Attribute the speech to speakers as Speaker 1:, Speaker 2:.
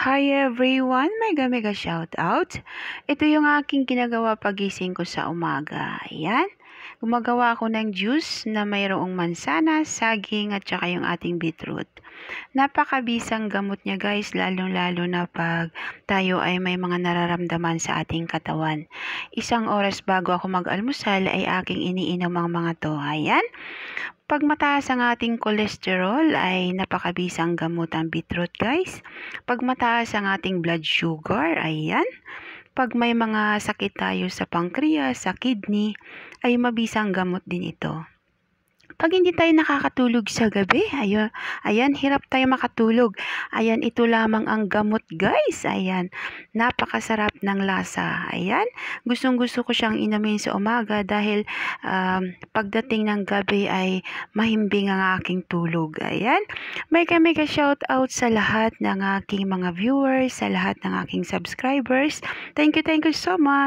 Speaker 1: Hi everyone! Mega mega shout out! Ito yung aking ginagawa pagising ko sa umaga. Ayan. Gumagawa ako ng juice na mayroong mansana, saging at saka yung ating beetroot. Napakabisang gamot niya guys, lalong-lalo na pag tayo ay may mga nararamdaman sa ating katawan. Isang oras bago ako mag-almusal ay aking iniinom ang mga to. Ayan. Pag mataas ang ating cholesterol ay napakabisang gamot ang beetroot guys. Pag mataas ang ating blood sugar, ayan. Pag may mga sakit tayo sa pankreas, sa kidney, ay mabisang gamot din ito. Pag hindi tayo nakakatulog sa gabi, ayan, ayan hirap tayo makatulog. Ayan, ito lamang ang gamot guys. Ayan, napakasarap ng lasa. Ayan, gustong gusto ko siyang inumin sa umaga dahil um, pagdating ng gabi ay mahimbing ang aking tulog. Ayan, mega mega shout out sa lahat ng aking mga viewers, sa lahat ng aking subscribers. Thank you, thank you so much.